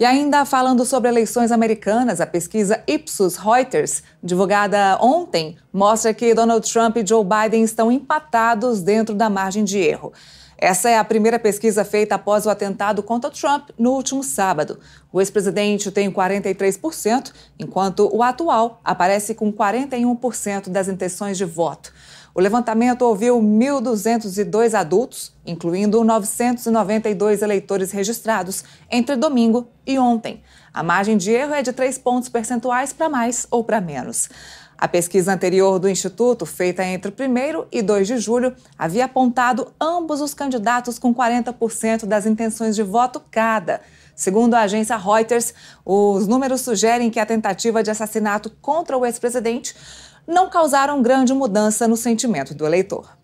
E ainda falando sobre eleições americanas, a pesquisa Ipsos Reuters, divulgada ontem, mostra que Donald Trump e Joe Biden estão empatados dentro da margem de erro. Essa é a primeira pesquisa feita após o atentado contra Trump no último sábado. O ex-presidente tem 43%, enquanto o atual aparece com 41% das intenções de voto. O levantamento ouviu 1.202 adultos, incluindo 992 eleitores registrados, entre domingo e ontem. A margem de erro é de 3 pontos percentuais para mais ou para menos. A pesquisa anterior do Instituto, feita entre 1 e 2 de julho, havia apontado ambos os candidatos com 40% das intenções de voto cada. Segundo a agência Reuters, os números sugerem que a tentativa de assassinato contra o ex-presidente não causaram grande mudança no sentimento do eleitor.